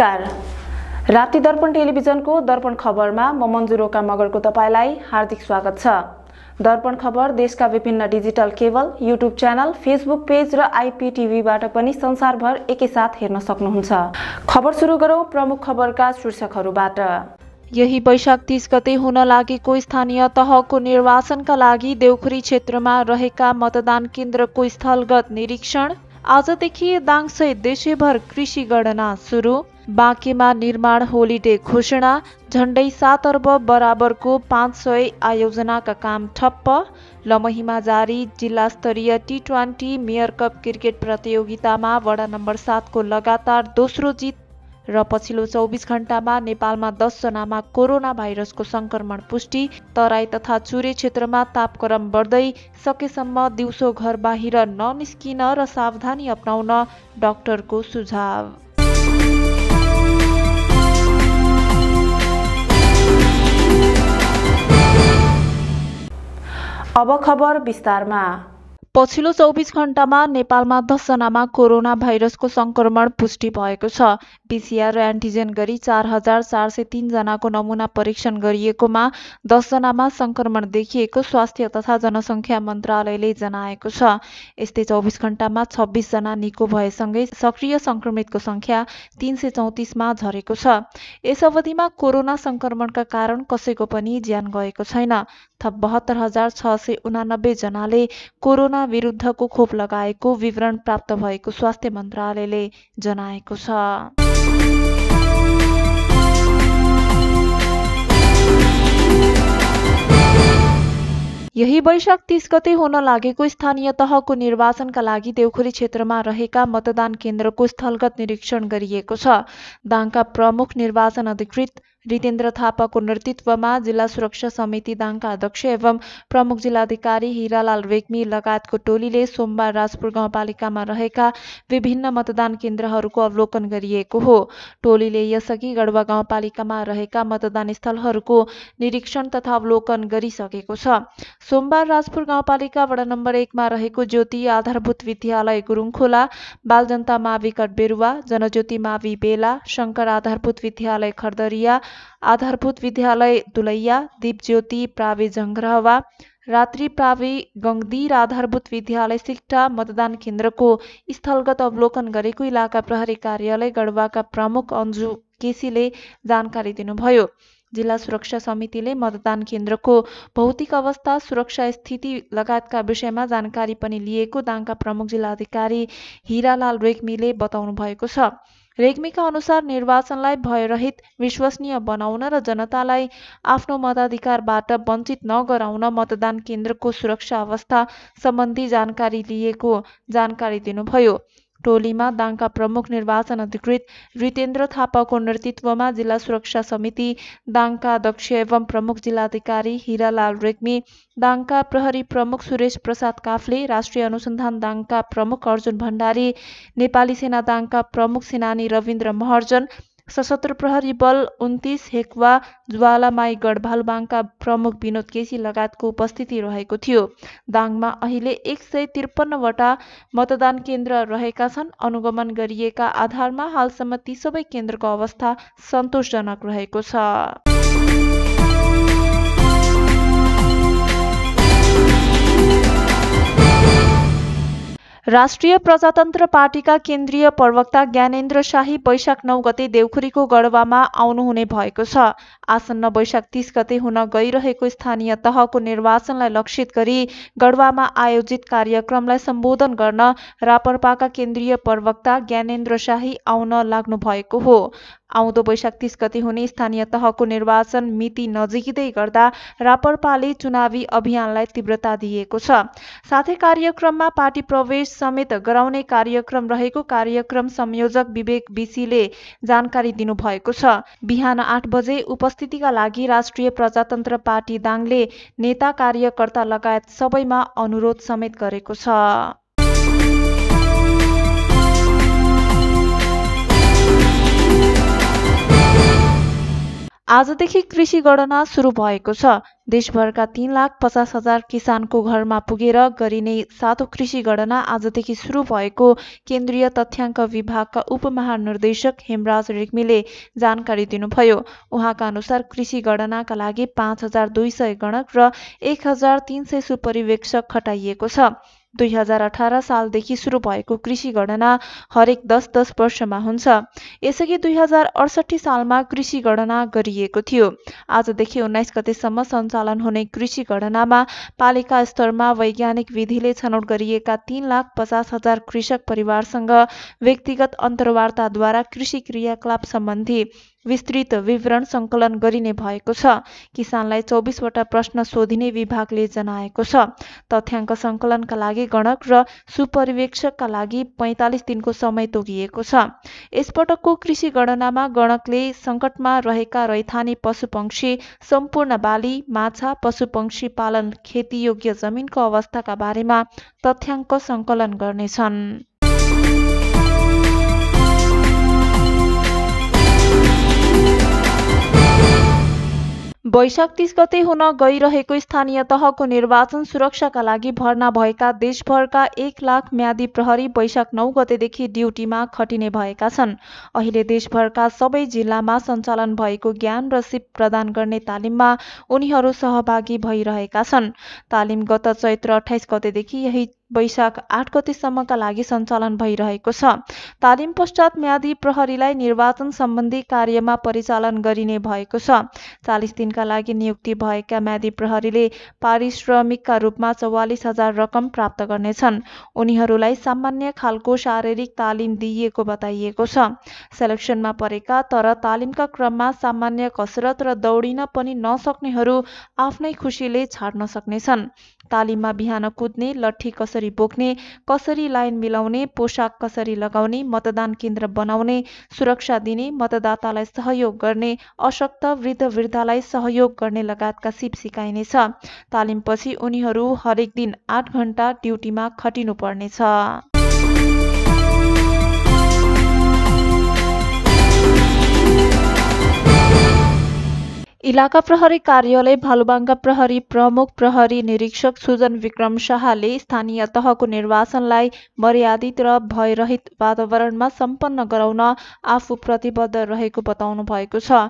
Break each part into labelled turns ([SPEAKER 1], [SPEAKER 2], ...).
[SPEAKER 1] नमस्कार राति दर्पण टेलिभिजनको दर्पण खबरमा म मन्जु रोका मगरको तपाईँलाई हार्दिक स्वागत छ दर्पण खबर देशका विभिन्न digital cable YouTube channel Facebook page र आइपिटिभीबाट पनि संसारभर एकैसाथ हेर्न सक्नुहुन्छ खबर सुरु गरौँ प्रमुख खबरका शीर्षकहरूबाट यही वैशाख तिस गते हुन लागेको स्थानीय तहको निर्वाचनका लागि देउखुरी क्षेत्रमा रहेका मतदान केन्द्रको स्थलगत निरीक्षण आजदेखि दाङ सहित देशैभर कृषि गणना सुरु बाँकेमा निर्माण होलिडे घोषणा झण्डै सात अर्ब बराबरको पाँच सय आयोजनाका काम ठप्प लमहीमा जारी जिल्ला स्तरीय T twenty mayor cup cricket प्रतियोगितामा वडा नम्बर सातको लगातार दोस्रो जित र पछिल्लो चौबिस घण्टामा नेपालमा दसजनामा कोरोना भाइरसको संक्रमण पुष्टि तराई तथा चुरे क्षेत्रमा तापक्रम बढ्दै सकेसम्म दिउँसो घर बाहिर ननिस्किन र सावधानी अप्नाउन डाक्टरको सुझाव अब खबर विस्तारमा पछिल्लो चौबिस घण्टामा नेपालमा दसजनामा कोरोना भाइरसको संक्रमण पुष्टि भएको छ पिसिआर र एन्टिजेन गरी चार हजार चार सय तिनजनाको नमुना परीक्षण गरिएकोमा दसजनामा संक्रमण देखिएको स्वास्थ्य तथा जनसङ्ख्या मन्त्रालयले जनाएको छ यस्तै चौबिस घण्टामा छब्बिसजना निको भएसँगै सक्रिय संक्रमितको सङ्ख्या तिन सय चौतिसमा झरेको छ यस अवधिमा कोरोना संक्रमणका कारण कसैको पनि ज्यान गएको छैन थप बहत्तर हजार छ सय उनानब्बे जनाले कोरोना विरुद्धको खोप लगाएको विवरण प्राप्त भएको स्वास्थ्य मन्त्रालयले जनाएको छ यही वैशाख तीस गते हुन लागेको स्थानीय तहको निर्वाचनका लागि देवखोली क्षेत्रमा रहेका मतदान केन्द्रको स्थलगत निरीक्षण गरिएको छ दाङका प्रमुख निर्वाचन अधिकृत रितेन्द्र थापाको नेतृत्वमा जिल्ला सुरक्षा समिति दाङका अध्यक्ष एवं प्रमुख जिल्लाधिकारी हिरालाल रेग्मी लगायतको टोलीले सोमबार राजपुर गाउँपालिकामा रहेका विभिन्न मतदान केन्द्रहरूको अवलोकन गरिएको हो टोलीले यसअघि गढवा गाउँपालिकामा रहेका मतदान स्थलहरूको निरीक्षण तथा अवलोकन गरिसकेको छ सोमबार राजपुर गाउँपालिका वडा नम्बर एकमा रहेको ज्योति आधारभूत विद्यालय गुरुङखोला बालजनता मावि कटबेरुवा जनज्योति मावि बेला शङ्कर आधारभूत विद्यालय खरदरिया आधारभूत विद्यालय दुलैया दीपज्योति प्रावे जङ्ग्रहवा रात्रि प्रावि गङ्दीर आधारभूत विद्यालय सिक्टा मतदान केन्द्रको स्थलगत अवलोकन गरेको इलाका प्रहरी कार्यालय गढवाका प्रमुख अन्जु केसीले जानकारी दिनुभयो जिल्ला सुरक्षा समितिले मतदान केन्द्रको भौतिक अवस्था सुरक्षा स्थिति लगायतका विषयमा जानकारी पनि लिएको दाङका प्रमुख जिल्लाधिकारी हिरालाल रेग्मीले बताउनु भएको छ रेग्मीका अनुसार निर्वाचनलाई भयरहित विश्वसनीय बनाउन र जनतालाई आफ्नो मताधिकारबाट वञ्चित नगराउन मतदान केन्द्रको सुरक्षा अवस्था सम्बन्धी जानकारी लिएको जानकारी दिनुभयो टोलीमा दाङका प्रमुख निर्वाचन अधिकृत रितेन्द्र थापाको नेतृत्वमा जिल्ला सुरक्षा समिति दाङका अध्यक्ष एवं प्रमुख जिल्लाधिकारी हिरालाल रेग्मी दाङका प्रहरी प्रमुख सुरेश प्रसाद काफ्ले राष्ट्रिय अनुसन्धान दाङका प्रमुख अर्जुन भण्डारी नेपाली सेना दाङका प्रमुख सेनानी रविन्द्र महर्जन सशस्त्र प्रहरी बल उन्तिस हेक्वा ज्वालामाई गढभालबाङका प्रमुख विनोद केसी लगायतको उपस्थिति रहेको थियो दाङमा अहिले एक सय त्रिपन्नवटा मतदान केन्द्र रहेका छन् अनुगमन गरिएका आधारमा हालसम्म ती सबै केन्द्रको अवस्था सन्तोषजनक रहेको छ राष्ट्रिय प्रजातन्त्र पार्टीका केन्द्रीय प्रवक्ता ज्ञानेन्द्र शाही वैशाख नौ गते देउखुरीको गढवामा आउनुहुने भएको छ आसन्न वैशाख तीस गते हुन गइरहेको स्थानीय तहको निर्वाचनलाई लक्षित गरी गढवामा आयोजित कार्यक्रमलाई सम्बोधन गर्न रापरपाका केन्द्रीय प्रवक्ता ज्ञानेन्द्र शाही आउन लाग्नु भएको हो आउँदो वैशाख तीस गते हुने स्थानीय तहको निर्वाचन मिति नजिकै गर्दा रापरपाले चुनावी अभियानलाई तीव्रता दिएको छ साथै कार्यक्रममा पार्टी प्रवेश समेत गराउने कार्यक्रम रहेको कार्यक्रम संयोजक विवेक विसीले जानकारी दिनुभएको छ बिहान आठ बजे उपस्थितिका लागि राष्ट्रिय प्रजातन्त्र पार्टी दाङले नेता कार्यकर्ता लगायत सबैमा अनुरोध समेत गरेको छ आजदेखि कृषि गणना सुरु भएको छ देशभरका तीन लाख पचास हजार किसानको घरमा पुगेर गरिने सातौँ कृषि गणना आजदेखि सुरु भएको केन्द्रीय तथ्याङ्क विभागका उपमहानिर्देशक हेमराज रेग्मीले जानकारी दिनुभयो उहाँका अनुसार कृषि गणनाका लागि पाँच हजार दुई सय गणक र एक हजार तिन सय सुपरिवेक्षक खटाइएको छ दुई हजार अठार सालदेखि सुरु भएको कृषि गणना हरेक दस दस वर्षमा हुन्छ यसअघि दुई हजार अडसठी सालमा कृषि गणना गरिएको थियो आजदेखि उन्नाइस गतेसम्म सञ्चालन हुने कृषि गणनामा पालिका स्तरमा वैज्ञानिक विधिले छनौट गरिएका तीन लाख पचास हजार कृषक परिवारसँग व्यक्तिगत अन्तर्वार्ताद्वारा कृषि क्रियाकलाप सम्बन्धी विस्तृत विवरण सङ्कलन गरिने भएको छ किसानलाई चौबिसवटा प्रश्न सोधिने विभागले जनाएको छ तथ्याङ्क सङ्कलनका लागि गणक र सुपरिवेक्षकका लागि पैँतालिस दिनको समय तोगिएको छ यसपटकको कृषि गणनामा गणकले सङ्कटमा रहेका रैथाने पशुपक्षी सम्पूर्ण बाली माछा पशुपक्षी पालन खेतीयोग्य जमिनको अवस्थाका बारेमा तथ्याङ्क सङ्कलन गर्नेछन् वैशाख तिस गते हुन गइरहेको स्थानीय तहको निर्वाचन सुरक्षाका लागि भर्ना भएका देशभरका एक लाख म्यादी प्रहरी वैशाख नौ गतेदेखि ड्युटीमा खटिने भएका छन् अहिले देशभरका सबै जिल्लामा सञ्चालन भएको ज्ञान र सिप प्रदान गर्ने तालिममा उनीहरू सहभागी भइरहेका छन् तालिम गत चैत्र अठाइस गतेदेखि यही वैशाख आठ गतिसम्मका लागि सञ्चालन भइरहेको छ तालिम पश्चात म्यादी प्रहरीलाई निर्वाचन सम्बन्धी कार्यमा परिचालन गरिने भएको छ चालिस दिनका लागि नियुक्ति भएका म्यादी प्रहरीले पारिश्रमिकका रूपमा चौवालिस हजार रकम प्राप्त गर्नेछन् उनीहरूलाई सामान्य खालको शारीरिक तालिम दिइएको बताइएको छ सेलेक्सनमा परेका तर तालिमका क्रममा सामान्य कसरत र दौडिन पनि नसक्नेहरू आफ्नै खुसीले छाड्न सक्नेछन् तालिममा बिहान कुद्ने लट्ठी कसरी बोक्ने कसरी लाइन मिलाउने पोसाक कसरी लगाउने मतदान केन्द्र बनाउने सुरक्षा दिने मतदातालाई सहयोग गर्ने अशक्त वृद्ध वृद्धालाई सहयोग गर्ने लगायतका सिप सिकाइनेछ तालिमपछि उनीहरू हरेक दिन आठ घण्टा ड्युटीमा खटिनुपर्नेछ इलाका प्रहरी कार्यालय भालुबाङ्गा प्रहरी प्रमुख प्रहरी निरीक्षक सुजन विक्रम शाहले स्थानीय तहको निर्वाचनलाई मर्यादित र भयरहित वातावरणमा सम्पन्न गराउन आफू प्रतिबद्ध रहेको बताउनु भएको छ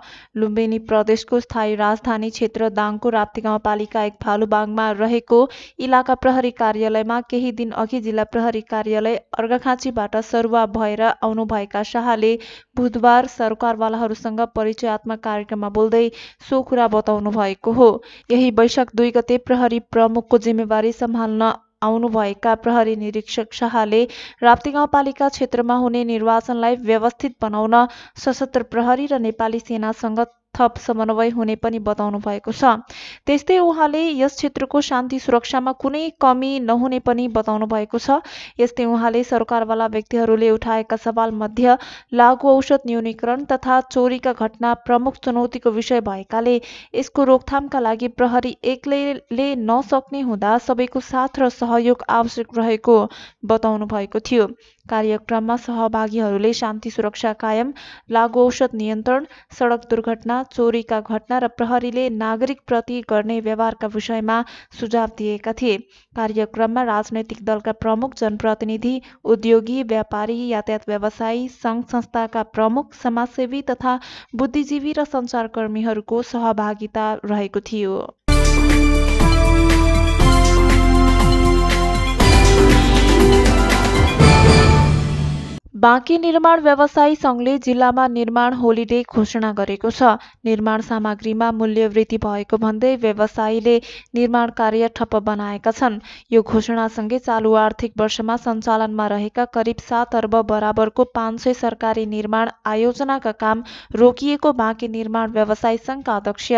[SPEAKER 1] लुम्बिनी प्रदेशको स्थायी राजधानी क्षेत्र दाङको राप्ती गाउँपालिका एक भालुबाङमा रहेको इलाका प्रहरी कार्यालयमा केही दिन अघि जिल्ला प्रहरी कार्यालय अर्घाखाँचीबाट सरुवा भएर आउनुभएका शाहले बुधबार सरकारवालाहरूसँग परिचयात्मक कार्यक्रममा बोल्दै सो कुरा बताउनु भएको हो यही वैशाख दुई गते प्रहरी प्रमुखको जिम्मेवारी सम्हाल्न आउनुभएका प्रहरी निरीक्षक शाहले राप्ती गाउँपालिका क्षेत्रमा हुने निर्वाचनलाई व्यवस्थित बनाउन सशस्त्र प्रहरी र नेपाली सेनासँग थप समन्वय हुने पनि बताउनु भएको छ त्यस्तै उहाँले यस क्षेत्रको शान्ति सुरक्षामा कुनै कमी नहुने पनि बताउनु भएको छ यस्तै उहाँले सरकारवाला व्यक्तिहरूले उठाएका सवाल मध्य लागु औषध न्यूनीकरण तथा चोरीका घटना प्रमुख चुनौतीको विषय भएकाले यसको रोकथामका लागि प्रहरी एक्लैले नसक्ने हुँदा सबैको साथ र सहयोग आवश्यक रहेको बताउनु भएको थियो कार्यक्रममा सहभागीहरूले शान्ति सुरक्षा कायम लागु औषध नियन्त्रण सडक दुर्घटना चोरीका घटना र प्रहरीले नागरिकप्रति गर्ने व्यवहारका विषयमा सुझाव दिएका थिए कार्यक्रममा राजनैतिक दलका प्रमुख जनप्रतिनिधि उद्योगी व्यापारी यातायात व्यवसायी सङ्घ संस्थाका प्रमुख समाजसेवी तथा बुद्धिजीवी र सञ्चारकर्मीहरूको सहभागिता रहेको थियो बाँकी निर्माण व्यवसायी सङ्घले जिल्लामा निर्माण होलिडे घोषणा गरेको छ निर्माण सामग्रीमा मूल्य वृद्धि भएको भन्दै व्यवसायीले निर्माण कार्य ठप्प बनाएका छन् यो घोषणासँगै चालु आर्थिक वर्षमा सञ्चालनमा रहेका करिब सात अर्ब बराबरको पाँच सय सरकारी निर्माण आयोजनाका काम रोकिएको बाँकी निर्माण व्यवसाय सङ्घका अध्यक्ष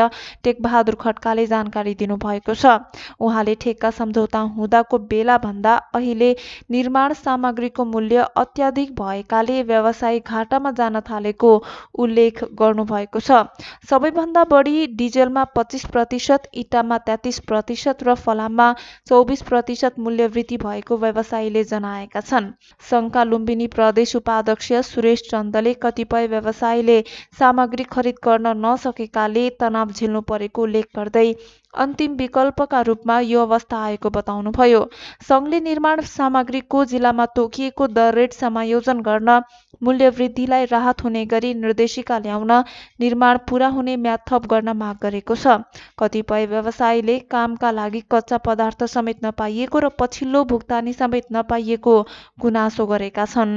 [SPEAKER 1] टेकबहादुर खड्काले जानकारी दिनुभएको छ उहाँले ठेक्का सम्झौता हुँदाको बेलाभन्दा अहिले निर्माण सामग्रीको मूल्य अत्याधिक भयो नभएकाले व्यवसाय घाटामा जान थालेको उल्लेख गर्नुभएको छ सबैभन्दा बढी डिजेलमा पच्चिस प्रतिशत इटामा तेत्तिस प्रतिशत र फलाममा चौबिस प्रतिशत मूल्यवृद्धि भएको व्यवसायीले जनाएका छन् सङ्घका लुम्बिनी प्रदेश उपाध्यक्ष सुरेश चन्दले कतिपय व्यवसायीले सामग्री खरिद गर्न नसकेकाले तनाव झेल्नु परेको उल्लेख गर्दै अन्तिम विकल्पका रूपमा यो अवस्था आएको बताउनुभयो सङ्घले निर्माण सामग्रीको जिल्लामा तोकिएको दर रेट समायोजन गर्न मूल्य वृद्धिलाई राहत हुने गरी निर्देशिका ल्याउन निर्माण पुरा हुने म्याद थप गर्न माग गरेको छ कतिपय व्यवसायले कामका लागि कच्चा पदार्थ समेत नपाइएको र पछिल्लो भुक्तानी समेत नपाइएको गुनासो गरेका छन्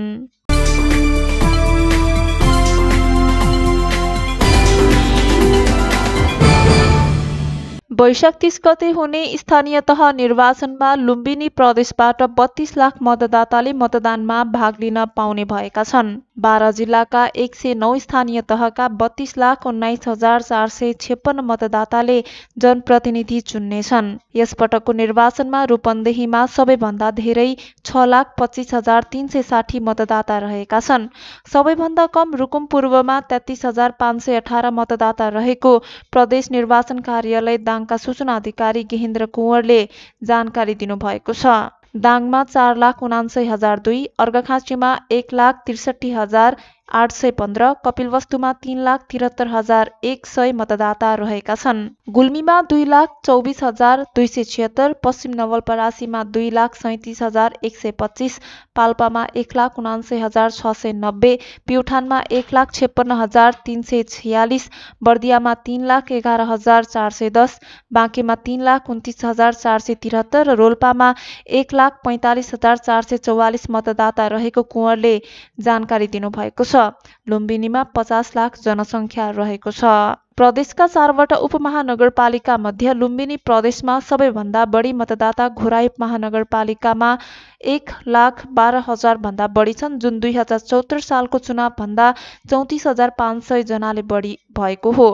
[SPEAKER 1] वैशाख तिस गते हुने स्थानीय तह निर्वाचनमा लुम्बिनी प्रदेशबाट बत्तीस लाख मतदाताले मतदानमा भाग लिन पाउने भएका छन् बाह्र जिल्लाका एक सय नौ स्थानीय तहका बत्तीस लाख उन्नाइस हजार चार सय छेपन्न मतदाताले जनप्रतिनिधि चुन्नेछन् यसपटकको निर्वाचनमा रूपन्देहीमा सबैभन्दा धेरै छ लाख पच्चिस हजार तिन सय साठी मतदाता रहेका छन् सबैभन्दा कम रुकुम पूर्वमा तेत्तिस हजार पाँच सय अठार मतदाता रहेको प्रदेश निर्वाचन कार्यालय दाङ दाङका सूचना अधिकारी गेहेन्द्र कुँवरले जानकारी दिनुभएको छ दाङमा चार लाख उनान्सय हजार दुई अर्घखाँचीमा एक लाख त्रिसठी हजार आठ सय पन्ध्र कपिलवस्तुमा तीन लाख तिहत्तर हजार एक सय मतदाता रहेका छन् गुल्मीमा दुई लाख चौबिस हजार दुई सय छिहत्तर पश्चिम नवलपरासीमा दुई लाख सैतिस हजार एक सय पच्चिस पाल्पामा एक लाख उनान्सय हजार छ सय नब्बे प्युठानमा एक लाख छेपन्न हजार तिन सय छ्यालिस बर्दियामा तिन लाख एघार हजार चार सय दस बाँकेमा तिन लाख उन्तिस हजार चार सय त्रिहत्तर र रोल्पामा एक लाख पैँतालिस हजार चार सय चौवालिस मतदाता रहेको कुँवरले जानकारी दिनुभएको छ छ लुम्बिनीमा पचास लाख जनसङ्ख्या रहेको छ प्रदेशका चारवटा उपमहानगरपालिका मध्ये लुम्बिनी प्रदेशमा सबैभन्दा बढी मतदाता घोराई महानगरपालिकामा एक लाख बाह्र हजारभन्दा बढी छन् जुन दुई हजार चौहत्तर सालको चुनावभन्दा चौतिस हजार पाँच सय जनाले बढी भएको हो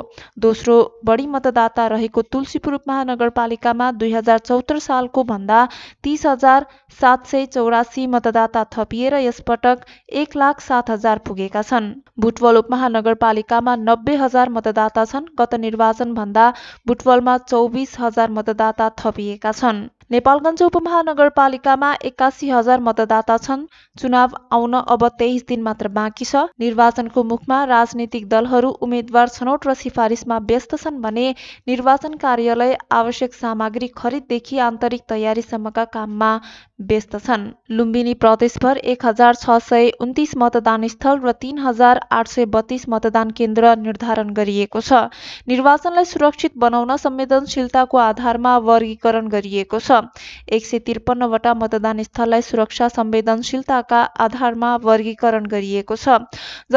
[SPEAKER 1] दोस्रो बढी मतदाता रहेको तुलसीपुर उपमहानगरपालिकामा दुई हजार चौहत्तर सालको भन्दा तिस हजार सात सय चौरासी मतदाता थपिएर यसपटक एक लाख सात हजार पुगेका छन् बुटवल उपमहानगरपालिकामा नब्बे हजार मतदाता छन् गत निर्वाचनभन्दा बुटवलमा चौबिस हजार मतदाता थपिएका छन् नेपालगञ्ज उपमहानगरपालिकामा एक्कासी हजार मतदाता छन् चुनाव आउन अब तेइस दिन मात्र बाँकी छ निर्वाचनको मुखमा राजनीतिक दलहरू उम्मेद्वार छनौट र सिफारिसमा व्यस्त छन् भने निर्वाचन कार्यालय आवश्यक सामग्री खरिददेखि आन्तरिक तयारीसम्मका काममा व्यस्त छन् लुम्बिनी प्रदेशभर एक हजार छ सय उन्तिस मतदान स्थल र तीन हजार आठ सय बत्तीस मतदान केन्द्र निर्धारण गरिएको छ निर्वाचनलाई सुरक्षित बनाउन संवेदनशीलताको आधारमा वर्गीकरण गरिएको छ एक सय त्रिपन्नवटा मतदान स्थललाई सुरक्षा संवेदनशीलताका आधारमा वर्गीकरण गरिएको छ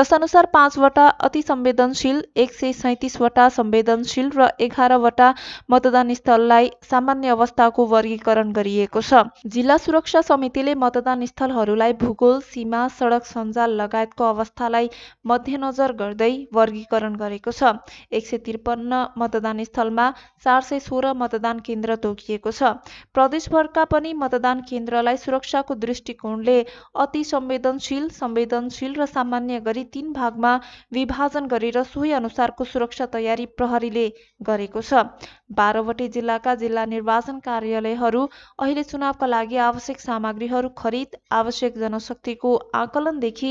[SPEAKER 1] जसअनुसार पाँचवटा अति संवेदनशील एक सय सैतिसवटा संवेदनशील र एघारवटा मतदान स्थललाई सामान्य अवस्थाको वर्गीकरण गरिएको छ जिल्ला सुरक्षा समितिले मतदान स्थलहरूलाई भूगोल सीमा सडक सञ्जाल लगायतको अवस्थालाई मध्यनजर गर्दै वर्गीकरण गरेको छ एक सय त्रिपन्न मतदान स्थलमा चार सय सोह्र मतदान केन्द्र तोकिएको छ प्रदेशभरका पनि मतदान केन्द्रलाई सुरक्षाको दृष्टिकोणले अति संवेदनशील संवेदनशील र सामान्य गरी तीन भागमा विभाजन गरेर सोही अनुसारको सुरक्षा तयारी प्रहरीले गरेको छ बाह्रवटै जिल्लाका जिल्ला निर्वाचन कार्यालयहरू अहिले चुनावका लागि आवश्यक आवश्यक सामग्रीहरू खरिद आवश्यक जनशक्तिको आकलनदेखि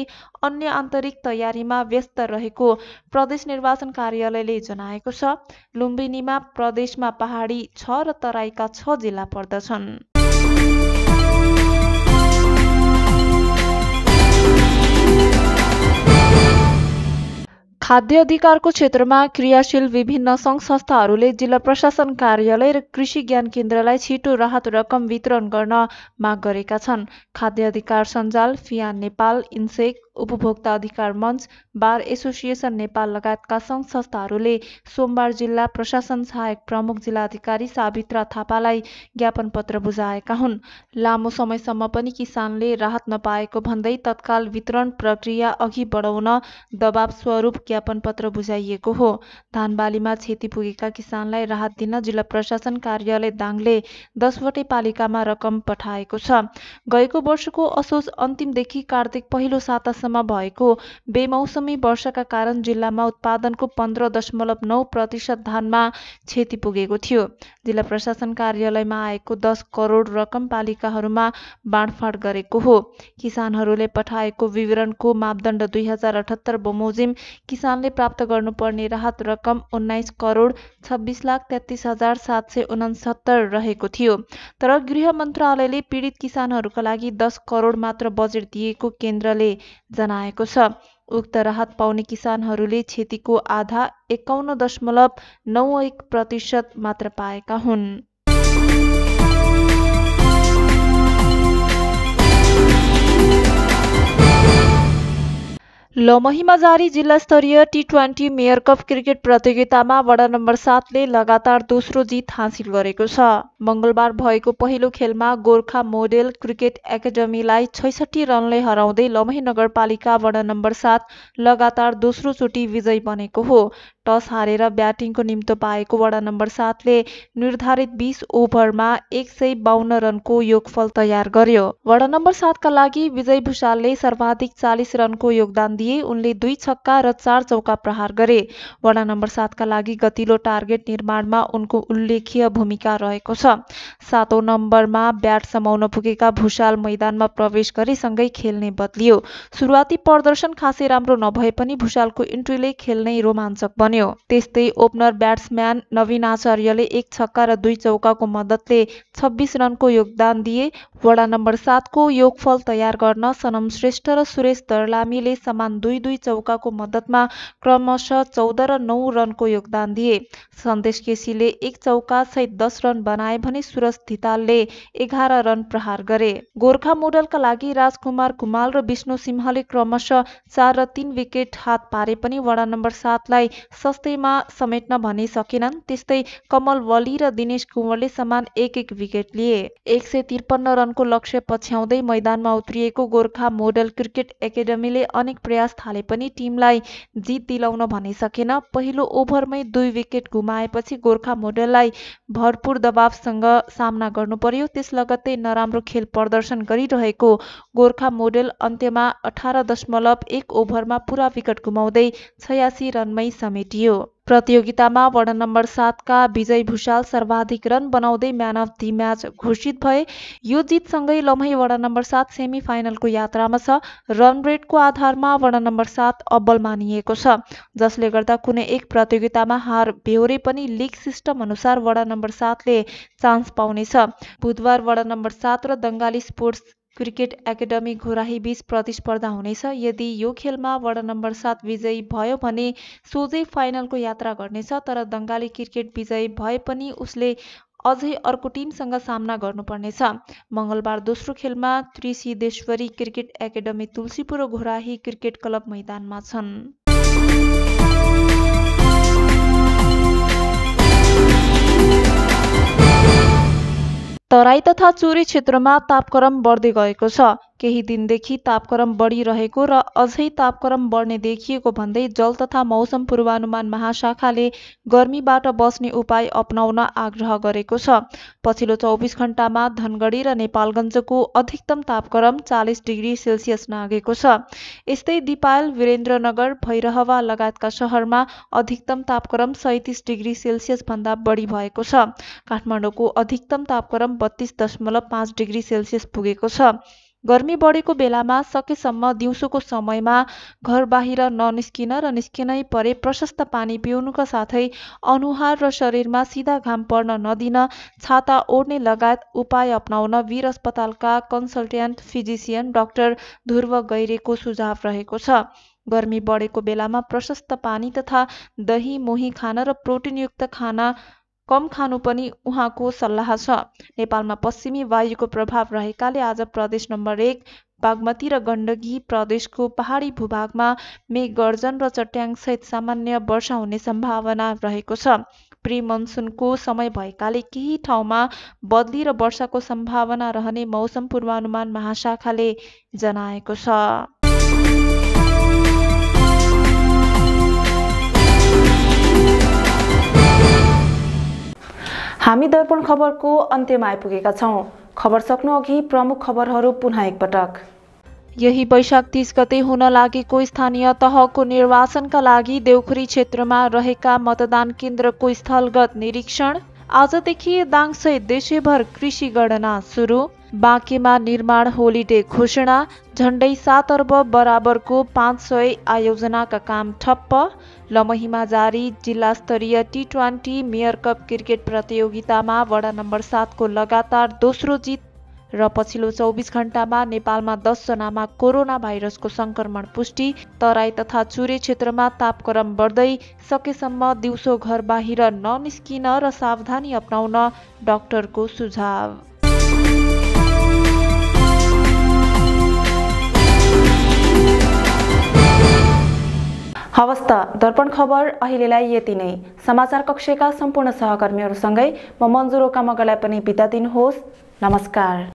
[SPEAKER 1] अन्य आन्तरिक तयारीमा व्यस्त रहेको प्रदेश निर्वाचन कार्यालयले जनाएको छ लुम्बिनीमा प्रदेशमा पहाडी छ र तराईका छ जिल्ला पर्दछन् खाद्य अधिकारको क्षेत्रमा क्रियाशील विभिन्न सङ्घ संस्थाहरूले जिल्ला प्रशासन कार्यालय र कृषि ज्ञान केन्द्रलाई छिटो राहत रकम वितरण गर्न माग गरेका छन् खाद्य अधिकार सञ्जाल फियान नेपाल इन्सेक उपभोक्ता अधिकार मञ्च बार एसोसिएसन नेपाल लगायतका सङ्घ संस्थाहरूले सोमबार जिल्ला प्रशासन सहायक प्रमुख जिल्लाधिकारी सावित्रा थापालाई ज्ञापन पत्र बुझाएका हुन् लामो समयसम्म पनि किसानले राहत नपाएको भन्दै तत्काल वितरण प्रक्रिया अघि बढाउन दबाव स्वरूप ज्ञापन पत्र बुझाइएको हो धान बालीमा क्षति पुगेका किसानलाई राहत दिन जिल्ला प्रशासन कार्यालय दाङले दसवटै पालिकामा रकम पठाएको छ गएको वर्षको असोज अन्तिमदेखि कार्तिक पहिलो सातासम्म भएको बेमौसमी वर्षाका कारण जिल्लामा उत्पादनको पन्ध्र दशमलव नौ प्रतिशत धानमा क्षति पुगेको थियो जिल्ला प्रशासन कार्यालयमा आएको दस करोड रकम पालिकाहरूमा बाँडफाँड गरेको हो किसानहरूले पठाएको विवरणको मापदण्ड दुई हजार अठहत्तर बमोजिम किसानले प्राप्त गर्नुपर्ने राहत रकम उन्नाइस करोड छब्बिस लाख तेत्तिस हजार सात सय उनासत्तर रहेको थियो तर गृह मन्त्रालयले पीडित किसानहरूका लागि दस करोड मात्र बजेट दिएको केन्द्रले जनाएको छ उक्त राहत पाउने किसानहरूले क्षतिको आधा एकाउन्न दशमलव नौ एक प्रतिशत मात्र पाएका हुन् लोमहीमा जारी जिल्ला स्तरीय T twenty mayor cup cricket प्रतियोगितामा वडा नम्बर सातले लगातार दोस्रो जित हासिल गरेको छ मङ्गलबार भएको पहिलो खेलमा गोर्खा मोडेल क्रिकेट एकाडेमीलाई छैसठी रनले हराउँदै लमही नगरपालिका वडा नम्बर सात लगातार दोस्रोचोटि विजयी बनेको हो टस हारेर ब्याटिङको निम्तो पाएको वडा नम्बर सातले निर्धारित बिस ओभरमा एक सय बाहन्न रनको योगफल तयार गर्यो वडा नम्बर सातका लागि विजय भूषालले सर्वाधिक चालिस रनको योगदान दिए उनले दुई छक्का र चार चौका प्रहार गरे वडा नम्बर सातका लागि गतिलो टार्गेट निर्माणमा उनको उल्लेखीय भूमिका रहेको छ सातौँ नम्बरमा ब्याट समाउन पुगेका भूषाल मैदानमा प्रवेश गरी सँगै खेल्ने बदलियो सुरुवाती प्रदर्शन खासै राम्रो नभए पनि भूषालको इन्ट्रीले खेल्नै रोमाञ्चक बन्यो बन्यो त्यस्तै ओपनर ब्याट्सम्यान नवीन आचार्यले एक छक्का र दुई चौकाको मद्दतले छब्बिस रनको योगदान दिए वडा नम्बर सातको योगफल तयार गर्न सनम श्रेष्ठ र सुरेश दरलामीले समान दुई दुई चौकाको मद्दतमा क्रमशः चौध र नौ रनको योगदान दिए सन्देश केसीले एक चौका सहित दस रन बनाए भने सुरज धितालले एघार रन प्रहार गरे गोर्खा मोडलका लागि राजकुमार कुमाल र विष्णु सिंहले क्रमशः चार र तीन विकेट हात पारे पनि वडा नम्बर सातलाई सस्तैमा समेट्न भनी सकेनन् त्यस्तै कमल वली र दिनेश कुँवरले समान एक एक विकेट लिए एक सय त्रिपन्न रनको लक्ष्य पछ्याउँदै मैदानमा उत्रिएको गोर्खा मोडल क्रिकेट एकाडेमीले अनेक प्रयास थाले पनि टिमलाई जित दिलाउन भनी सकेन पहिलो ओभरमै दुई विकेट गुमाएपछि गोर्खा मोडललाई भरपूर दबावसँग सामना गर्नु पर्यो त्यस लगत्तै नराम्रो खेल प्रदर्शन गरिरहेको गोर्खा मोडल अन्त्यमा अठार दशमलव एक ओभरमा पुरा विकेट गुमाउँदै छयासी रनमै समेट भेटियो प्रतियोगितामा वडा नम्बर सातका विजय भूषाल सर्वाधिक रन बनाउँदै म्यान अफ दि म्याच घोषित भए यो जितसँगै लम्हे वडा नम्बर सात सेमी फाइनलको यात्रामा छ रन रेटको आधारमा वडा नम्बर सात अब्बल मानिएको छ जसले गर्दा कुनै एक प्रतियोगितामा हार बेहोरे पनि लिग सिस्टम अनुसार वडा नम्बर सातले चान्स पाउनेछ बुधबार वडा नम्बर सात र Dangali sports cricket academy Ghorahi बीच प्रतिस्पर्धा हुनेछ यदि यो खेलमा वडा नम्बर सात विजयी भयो भने सोझै फाइनलको यात्रा गर्नेछ तर दङ्गाली क्रिकेट विजयी भए पनि उसले अझै अर्को टिमसँग सामना गर्नुपर्नेछ मङ्गलबार दोस्रो खेलमा Trisiddheshwari cricket academy Tulsipur Ghorahi cricket club मैदानमा छन् तराई तथा चुरी क्षेत्रमा तापक्रम बढ्दै गएको छ केही दिनदेखि तापक्रम बढिरहेको र अझै तापक्रम बढ्ने देखिएको भन्दै जल तथा मौसम पूर्वानुमान महाशाखाले गर्मीबाट बस्ने उपाय अप्नाउन आग्रह गरेको छ पछिल्लो चौबिस घण्टामा धनगढी र नेपालगञ्जको अधिकतम तापक्रम चालिस डिग्री सेल्सियस नागेको छ यस्तै दिपाल वीरेन्द्रनगर भैरहवा लगायतका सहरमा अधिकतम तापक्रम सैतिस डिग्री सेल्सियसभन्दा बढी भएको छ काठमाडौँको अधिकतम तापक्रम बत्तीस दशमलव पाँच डिग्री सेल्सियस पुगेको छ गर्मी बढेको बेलामा सकेसम्म दिउँसोको समयमा घर बाहिर ननिस्किन र निस्किनै परे प्रशस्त पानी पिउनुका साथै अनुहार र शरीरमा सिधा घाम पर्न नदिन छाता ओढ्ने लगायत उपाय अप्नाउन वीर अस्पतालका कन्सल्ट्यान्ट फिजिसियन डाक्टर ध्रुव गैरेको सुझाव रहेको छ गर्मी बढेको बेलामा प्रशस्त पानी तथा दही मोही खान र प्रोटिनयुक्त खाना कम खानु पनि उहाँको सल्लाह छ नेपालमा पश्चिमी वायुको प्रभाव रहेकाले आज प्रदेश नम्बर एक बागमती र गण्डकी प्रदेशको पहाडी भूभागमा मेघ गर्जन र चट्याङसहित सामान्य वर्षा हुने सम्भावना रहेको छ प्री मनसुनको समय भएकाले केही ठाउँमा बदली र वर्षाको सम्भावना रहने मौसम पूर्वानुमान महाशाखाले जनाएको छ हामी दर्पण खबरको अन्त्यमा आइपुगेका छौँ खबर सक्नु अघि प्रमुख खबरहरू पुनः एकपटक यही वैशाख तिस गते हुन लागेको स्थानीय तहको निर्वाचनका लागि देउखुरी क्षेत्रमा रहेका मतदान केन्द्रको स्थलगत निरीक्षण आजदेखि दाङ सहित देशैभर कृषि गणना सुरु बाँकेमा निर्माण होलिडे घोषणा झण्डै सात अर्ब बराबरको पाँच सय आयोजनाका काम ठप्प लमहीमा जारी जिल्ला स्तरीय T twenty mayor cup cricket प्रतियोगितामा वडा नम्बर सातको लगातार दोस्रो जित र पछिल्लो चौबिस घण्टामा नेपालमा दसजनामा कोरोना भाइरसको सङ्क्रमण पुष्टि तराई तथा चुरे क्षेत्रमा तापक्रम बढ्दै सकेसम्म दिउँसो घर बाहिर ननिस्किन र सावधानी अप्नाउन डाक्टरको सुझाव हवस् त दर्पण खबर अहिलेलाई यति नै समाचार कक्षका सम्पूर्ण सहकर्मीहरूसँगै म मन्जुरो कामगरलाई पनि बिदा दिनुहोस् नमस्कार